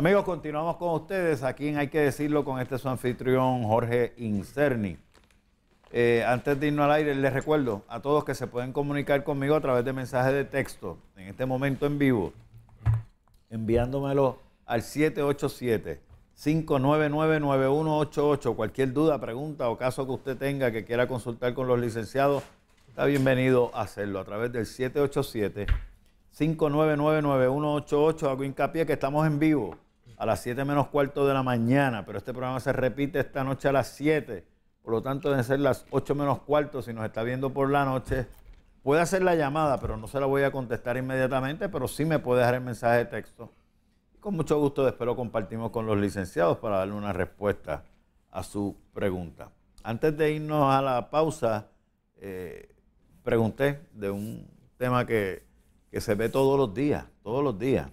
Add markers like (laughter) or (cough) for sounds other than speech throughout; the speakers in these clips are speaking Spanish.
Amigos, continuamos con ustedes. Aquí en Hay que decirlo con este su anfitrión Jorge Incerni. Eh, antes de irnos al aire, les recuerdo a todos que se pueden comunicar conmigo a través de mensajes de texto, en este momento en vivo, enviándomelo al 787-599-9188. Cualquier duda, pregunta o caso que usted tenga que quiera consultar con los licenciados, está bienvenido a hacerlo a través del 787. 5999188, hago hincapié que estamos en vivo a las 7 menos cuarto de la mañana, pero este programa se repite esta noche a las 7. Por lo tanto, deben ser las 8 menos cuarto si nos está viendo por la noche. Puede hacer la llamada, pero no se la voy a contestar inmediatamente, pero sí me puede dejar el mensaje de texto. Y con mucho gusto después lo compartimos con los licenciados para darle una respuesta a su pregunta. Antes de irnos a la pausa, eh, pregunté de un tema que, se ve todos los días, todos los días.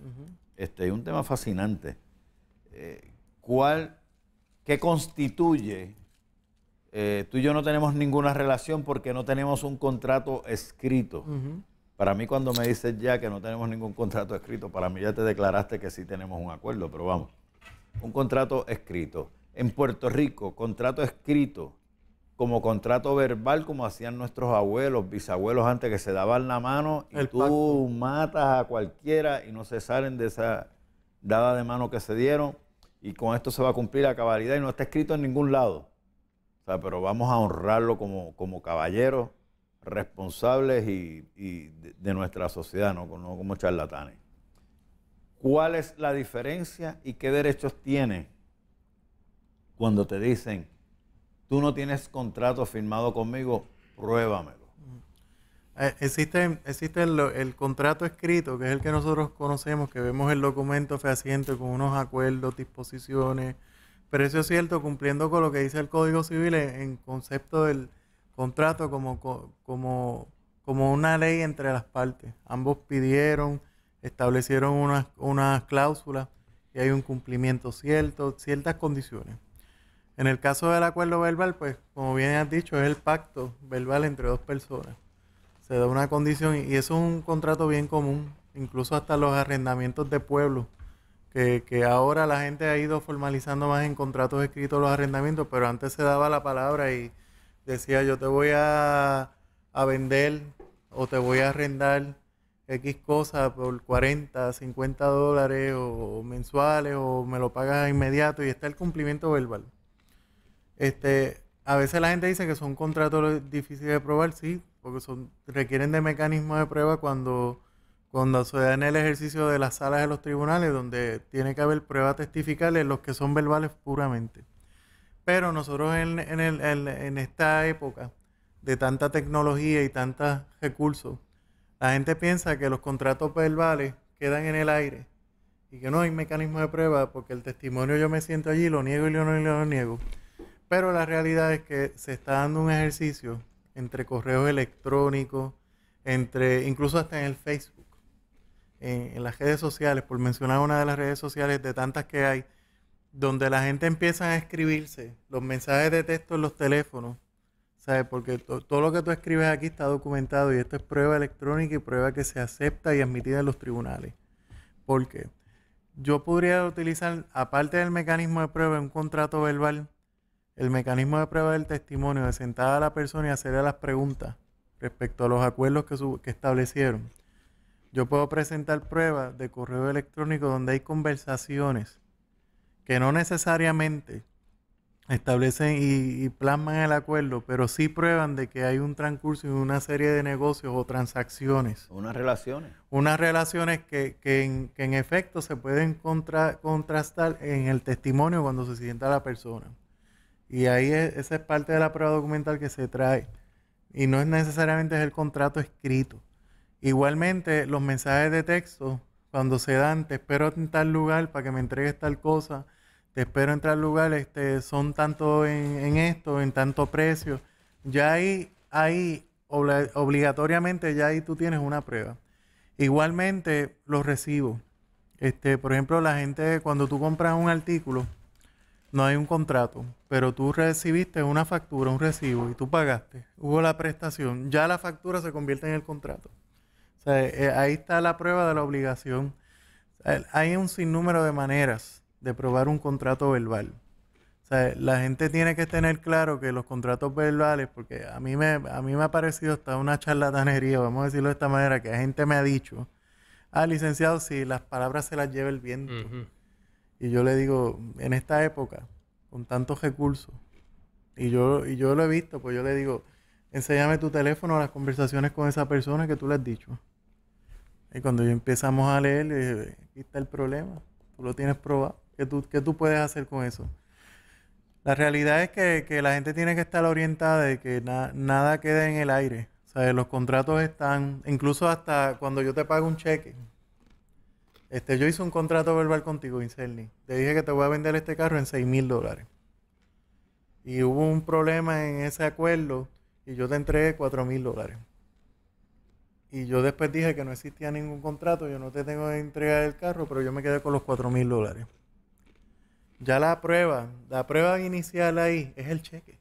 este un tema fascinante eh, cuál, qué constituye. Eh, tú y yo no tenemos ninguna relación porque no tenemos un contrato escrito. Para mí cuando me dices ya que no tenemos ningún contrato escrito, para mí ya te declaraste que sí tenemos un acuerdo, pero vamos, un contrato escrito. En Puerto Rico, contrato escrito como contrato verbal, como hacían nuestros abuelos, bisabuelos antes que se daban la mano y tú matas a cualquiera y no se salen de esa dada de mano que se dieron y con esto se va a cumplir la cabalidad y no está escrito en ningún lado. O sea, pero vamos a honrarlo como, caballeros responsables y, de, nuestra sociedad, ¿no? como charlatanes. ¿Cuál es la diferencia y qué derechos tiene cuando te dicen, tú no tienes contrato firmado conmigo, pruébamelo? Eh, existe, existe el, contrato escrito, que es el que nosotros conocemos, que vemos el documento fehaciente con unos acuerdos, disposiciones, pero eso es cierto cumpliendo con lo que dice el Código Civil en, concepto del contrato como, como, como una ley entre las partes. Ambos pidieron, establecieron unas, unas cláusulas y hay un cumplimiento cierto, ciertas condiciones. En el caso del acuerdo verbal, pues como bien has dicho, es el pacto verbal entre dos personas se da una condición y es un contrato bien común, incluso hasta los arrendamientos de pueblo, que, ahora la gente ha ido formalizando más en contratos escritos los arrendamientos, pero antes se daba la palabra y decía yo te voy a, vender o te voy a arrendar X cosa por 40, 50 dólares o, mensuales o me lo pagas inmediato y está el cumplimiento verbal. Este, a veces la gente dice que son contratos difíciles de probar, sí, porque son, requieren de mecanismos de prueba cuando, cuando se da en el ejercicio de las salas de los tribunales, donde tiene que haber pruebas testificales, los que son verbales puramente. Pero nosotros en, en, esta época de tanta tecnología y tantos recursos, la gente piensa que los contratos verbales quedan en el aire y que no hay mecanismo de prueba porque el testimonio yo me siento allí, lo niego y lo, y lo niego. Pero la realidad es que se está dando un ejercicio entre correos electrónicos, entre incluso hasta en el Facebook, en, las redes sociales, por mencionar una de las redes sociales de tantas que hay, donde la gente empieza a escribirse los mensajes de texto en los teléfonos, ¿sabes? Porque todo lo que tú escribes aquí está documentado y esto es prueba electrónica y prueba que se acepta y admitida en los tribunales. Porque Yo podría utilizar, aparte del mecanismo de prueba, un contrato verbal el mecanismo de prueba del testimonio de sentar a la persona y hacerle las preguntas respecto a los acuerdos que, establecieron. Yo puedo presentar pruebas de correo electrónico donde hay conversaciones que no necesariamente establecen y, plasman el acuerdo, pero sí prueban de que hay un transcurso y una serie de negocios o transacciones. Unas relaciones. Unas relaciones que, en, efecto se pueden contrastar en el testimonio cuando se sienta la persona. Y ahí esa es parte de la prueba documental que se trae. Y no es necesariamente el contrato escrito. Igualmente, los mensajes de texto, cuando se dan, te espero en tal lugar para que me entregues tal cosa, te espero en tal lugar, este, son tanto en, esto, en tanto precio. Ya ahí, obligatoriamente, ya ahí tú tienes una prueba. Igualmente, los recibos. Este, por ejemplo, la gente, cuando tú compras un artículo, no hay un contrato, pero tú recibiste una factura, un recibo, y tú pagaste, hubo la prestación, ya la factura se convierte en el contrato. O sea, eh, eh, ahí está la prueba de la obligación. hay un sinnúmero de maneras de probar un contrato verbal. O sea, la gente tiene que tener claro que los contratos verbales, porque a mí me, a me ha parecido hasta una charlatanería, vamos a decirlo de esta manera, que la gente me ha dicho, ah, licenciado, si las palabras se las lleva el viento. Y yo le digo, en esta época, con tantos recursos, y yo, y yo lo he visto, pues yo le digo, enséñame tu teléfono, las conversaciones con esa persona que tú le has dicho. Y cuando yo empezamos a leer, aquí está el problema, tú lo tienes probado, ¿qué tú, tú puedes hacer con eso? La realidad es que, la gente tiene que estar orientada de que nada quede en el aire. O sea, los contratos están, incluso hasta cuando yo te pago un cheque, este, yo hice un contrato verbal contigo, Vincelli. Te dije que te voy a vender este carro en 6 mil dólares. Y hubo un problema en ese acuerdo y yo te entregué 4 mil dólares. Y yo después dije que no existía ningún contrato, yo no te tengo que entregar el carro, pero yo me quedé con los 4 mil dólares. Ya la prueba, la prueba inicial ahí es el cheque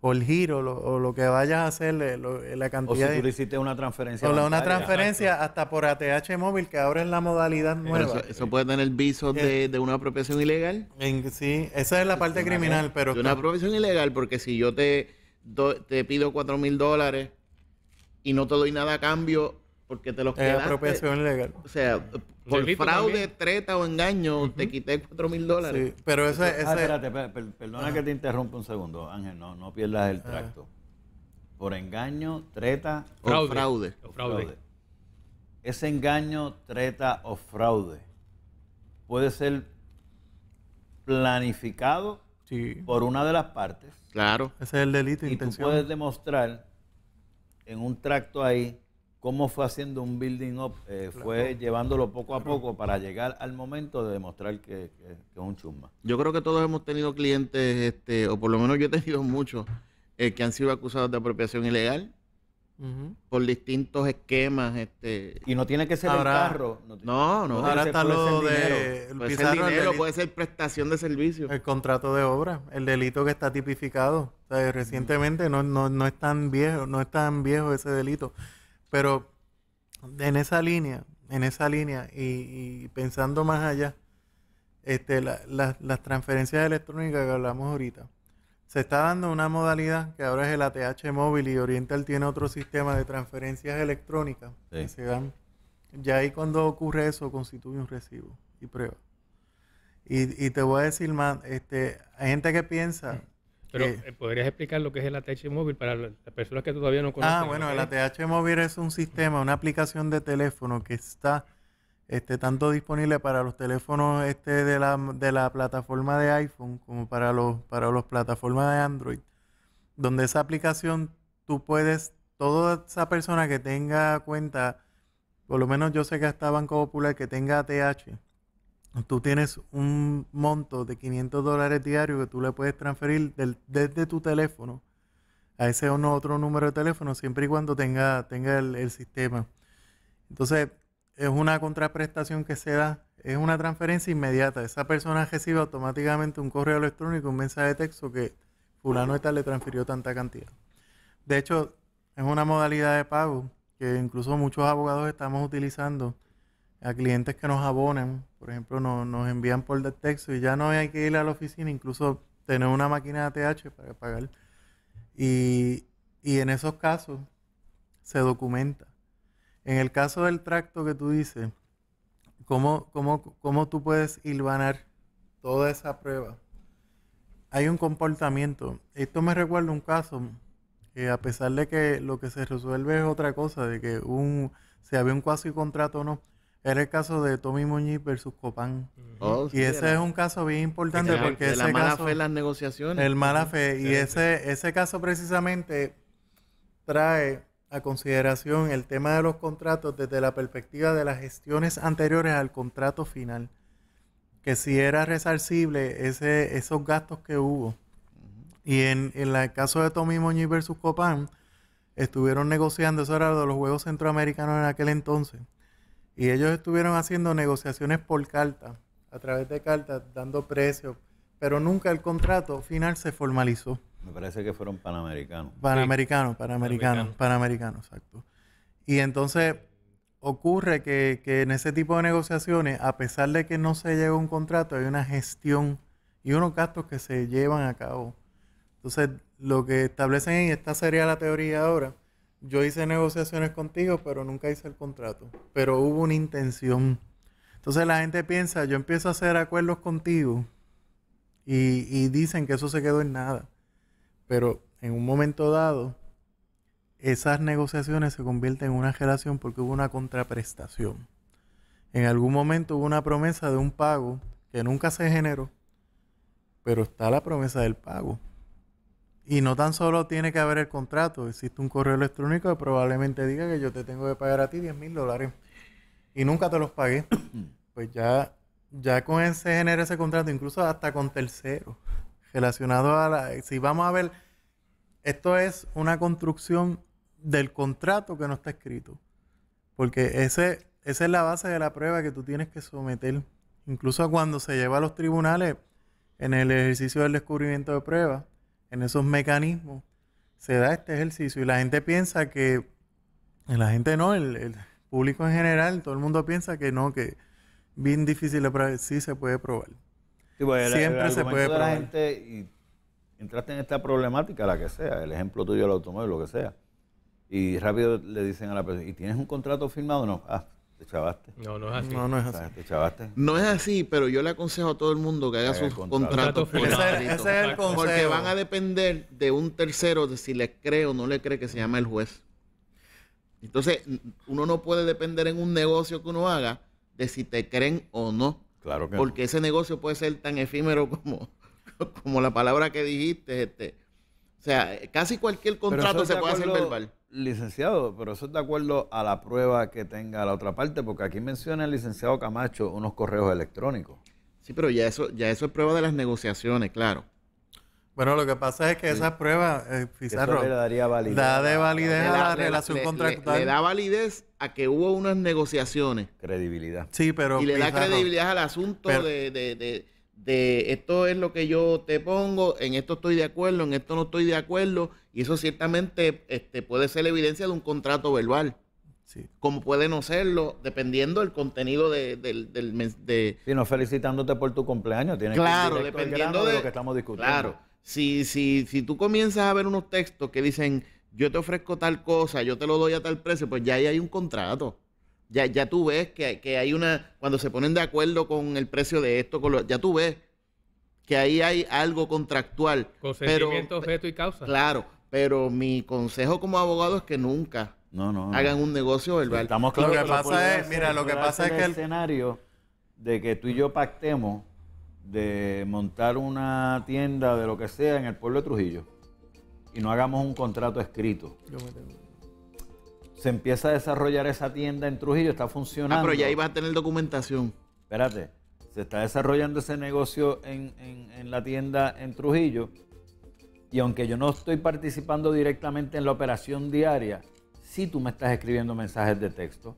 o el giro o lo que vayas a hacer, la cantidad. O si tú hiciste una transferencia. O una transferencia hasta por ATH móvil, que ahora es la modalidad nueva. eso, puede tener visos de, eh, una apropiación ilegal. sí, esa es la parte criminal, pero. De una apropiación ilegal, porque si yo te, te pido cuatro mil dólares y no te doy nada a cambio porque te los es apropiación ilegal. O sea, por fraude, treta o engaño, te quité 4 mil dólares. Sí, pero ese, ah, espérate, perdona que te interrumpa un segundo, Ángel, no, no pierdas el ah. tracto. Por engaño, treta o fraude. Ese engaño, treta o fraude puede ser planificado por una de las partes. Claro. Ese es el delito y tú puedes demostrar en un tracto ahí cómo fue haciendo un building up, eh, fue llevándolo poco a poco para llegar al momento de demostrar que, es un chumba. Yo creo que todos hemos tenido clientes, este, o por lo menos yo he tenido muchos, eh, que han sido acusados de apropiación ilegal. por distintos esquemas este y no tiene que ser el carro no, no, no, ahora está lo de puede ser prestación de servicio el contrato de obra el delito que está tipificado recientemente no, no, no es tan viejo no es tan viejo ese delito pero en esa línea, en esa línea y, pensando más allá, este, las transferencias electrónicas que hablamos ahorita, se está dando una modalidad que ahora es el ATH móvil y Oriental tiene otro sistema de transferencias electrónicas que se dan. Ya ahí cuando ocurre eso constituye un recibo y prueba. Y, y te voy a decir más, este, hay gente que piensa mm. Pero eh. Eh, podrías explicar lo que es el ATH móvil para las personas que todavía no conocen. Ah, bueno, el ATH móvil es un sistema, una aplicación de teléfono que está este, tanto disponible para los teléfonos este, de, la, de la plataforma de iPhone como para los para las plataformas de Android, donde esa aplicación tú puedes, toda esa persona que tenga cuenta, por lo menos yo sé que hasta Banco Popular que tenga ATH, tú tienes un monto de 500 dólares diarios que tú le puedes transferir desde tu teléfono a ese otro número de teléfono, siempre y cuando tenga, tenga el, sistema. Entonces, es una contraprestación que se da, es una transferencia inmediata. Esa persona recibe automáticamente un correo electrónico, un mensaje de texto que fulano está le transfirió tanta cantidad. De hecho, es una modalidad de pago que incluso muchos abogados estamos utilizando a clientes que nos abonen, por ejemplo, no, nos envían por de texto y ya no hay que ir a la oficina, incluso tener una máquina de ATH para pagar. Y, en esos casos se documenta. En el caso del tracto que tú dices, ¿cómo, cómo, tú puedes hilvanar toda esa prueba? Hay un comportamiento. Esto me recuerda un caso que a pesar de que lo que se resuelve es otra cosa, de que un, si había un y contrato o no, era el caso de Tommy Muñiz versus Copán. Oh, y ese es un caso bien importante porque ese mala caso, fe las negociaciones. El mala fe. Y ese, ese caso precisamente trae a consideración el tema de los contratos desde la perspectiva de las gestiones anteriores al contrato final. Que si era resarcible ese, esos gastos que hubo. Y en, el caso de Tommy Moñiz versus Copán, estuvieron negociando, eso era de los Juegos Centroamericanos en aquel entonces y ellos estuvieron haciendo negociaciones por carta, a través de cartas, dando precios, pero nunca el contrato final se formalizó. Me parece que fueron panamericanos. Panamericanos, panamericanos, panamericanos, exacto. Y entonces ocurre que, en ese tipo de negociaciones, a pesar de que no se llega a un contrato, hay una gestión y unos gastos que se llevan a cabo. Entonces, lo que establecen, y esta sería la teoría ahora, yo hice negociaciones contigo, pero nunca hice el contrato. Pero hubo una intención. Entonces la gente piensa, yo empiezo a hacer acuerdos contigo y, dicen que eso se quedó en nada. Pero en un momento dado, esas negociaciones se convierten en una relación porque hubo una contraprestación. En algún momento hubo una promesa de un pago que nunca se generó, pero está la promesa del pago. Y no tan solo tiene que haber el contrato, existe un correo electrónico que probablemente diga que yo te tengo que pagar a ti 10 mil dólares y nunca te los pagué. (coughs) pues ya, ya con ese genera ese contrato, incluso hasta con terceros, relacionado a la... Si vamos a ver, esto es una construcción del contrato que no está escrito, porque ese, esa es la base de la prueba que tú tienes que someter, incluso cuando se lleva a los tribunales en el ejercicio del descubrimiento de pruebas en esos mecanismos se da este ejercicio y la gente piensa que, la gente no, el, público en general, todo el mundo piensa que no, que bien difícil de probar, sí se puede probar. Pues, Siempre se puede probar. gente entraste en esta problemática, la que sea, el ejemplo tuyo del automóvil, lo que sea, y rápido le dicen a la persona, ¿y tienes un contrato firmado? No, ah, no, no es así. No, es así. No es así, pero yo le aconsejo a todo el mundo que haga sus contratos. Porque van a depender de un tercero de si le cree o no le cree que se llama el juez. Entonces, uno no puede depender en un negocio que uno haga de si te creen o no. Claro Porque ese negocio puede ser tan efímero como, (laughs) como la palabra que dijiste, este. O sea, casi cualquier contrato se puede hacer verbal. Licenciado, pero eso es de acuerdo a la prueba que tenga la otra parte, porque aquí menciona el licenciado Camacho unos correos electrónicos. Sí, pero ya eso, ya eso es prueba de las negociaciones, claro. Bueno, lo que pasa es que esa prueba, eh, Pizarro, daría validez, da de validez a la, relación contractual. Le, da validez a que hubo unas negociaciones. Credibilidad. Sí, pero... Y le da credibilidad al asunto de de esto es lo que yo te pongo, en esto estoy de acuerdo, en esto no estoy de acuerdo, y eso ciertamente este, puede ser evidencia de un contrato verbal. Sí. Como puede no serlo, dependiendo del contenido del... de, felicitándote por tu cumpleaños, tiene claro, que ser dependiendo de, lo que estamos discutiendo. Claro, si, si, si tú comienzas a ver unos textos que dicen, yo te ofrezco tal cosa, yo te lo doy a tal precio, pues ya ahí hay un contrato. Ya, ya tú ves que, que hay una, cuando se ponen de acuerdo con el precio de esto, ya tú ves que ahí hay algo contractual. Consentimiento, objeto y causa. Claro, pero mi consejo como abogado es que nunca hagan un negocio verbal. Estamos Lo que pasa es, mira, lo que pasa es que el escenario de que tú y yo pactemos de montar una tienda de lo que sea en el pueblo de Trujillo y no hagamos un contrato escrito. Yo me tengo se empieza a desarrollar esa tienda en Trujillo, está funcionando. Ah, pero ya ahí a tener documentación. Espérate, se está desarrollando ese negocio en, la tienda en Trujillo y aunque yo no estoy participando directamente en la operación diaria, si tú me estás escribiendo mensajes de texto,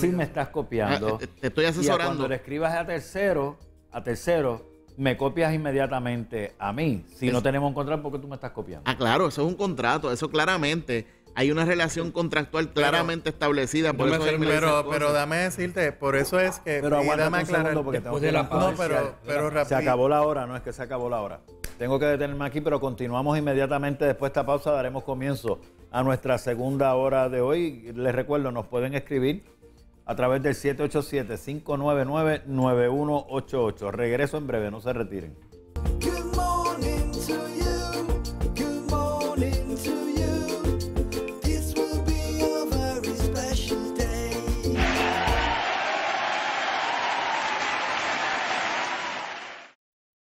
si sí me estás copiando. Ah, eh, te, estoy asesorando. cuando le escribas a tercero, a tercero, me copias inmediatamente a mí. Si no tenemos un contrato, qué tú me estás copiando? Ah, claro, eso es un contrato, eso claramente hay una relación contractual claramente establecida. Por pero, pero dame decirte, por eso es que. Pero aguántame aclarando Porque tengo que de la no, pero Se acabó la hora, no es que se acabó la hora. Tengo que detenerme aquí, pero continuamos inmediatamente después de esta pausa. Daremos comienzo a nuestra segunda hora de hoy. Les recuerdo, nos pueden escribir a través del 787-599-9188. Regreso en breve, no se retiren.